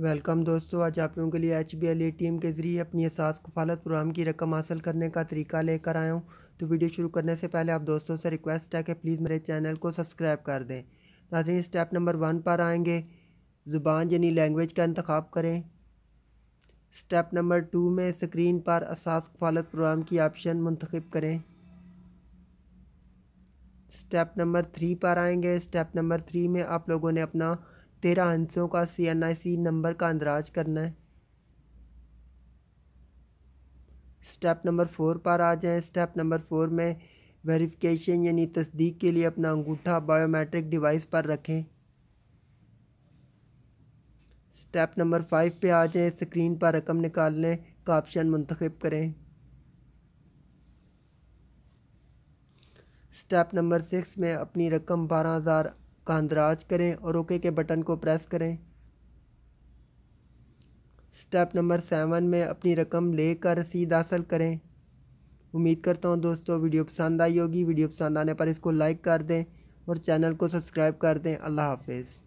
welcome दोस्तों आज आप लोगों के लिए H B L A T M के ज़रिए अपनी असास कफालत प्रोग्राम की रकम हासिल करने का तरीका लेकर आया हूँ तो वीडियो शुरू करने से पहले आप दोस्तों से रिक्वेस्ट है कि प्लीज़ मेरे चैनल को सब्सक्राइब कर दें नाजरीन स्टेप नंबर वन पर आएंगे ज़ुबान यानी लैंग्वेज का इंतखब करें स्टेप नंबर टू में स्क्रीन पर असास कफालत प्रोग्राम की ऑप्शन मंतखब करें स्टेप नंबर थ्री पर आएंगे स्टेप नंबर थ्री में आप लोगों ने अपना तेरह अंशों का सी नंबर का अंदराज करना है स्टेप नंबर फोर पर आ जाएं स्टेप नंबर फोर में वेरिफिकेशन यानी तस्दीक के लिए अपना अंगूठा बायोमेट्रिक डिवाइस पर रखें स्टेप नंबर फाइव पे आ जाएं स्क्रीन पर रकम निकालने का ऑप्शन मंतखब करें स्टेप नंबर सिक्स में अपनी रकम बारह हज़ार का अंदराज करें और ओके के बटन को प्रेस करें स्टेप नंबर सेवन में अपनी रकम लेकर रसीद हासिल करें उम्मीद करता हूँ दोस्तों वीडियो पसंद आई होगी वीडियो पसंद आने पर इसको लाइक कर दें और चैनल को सब्सक्राइब कर दें अल्लाह हाफिज़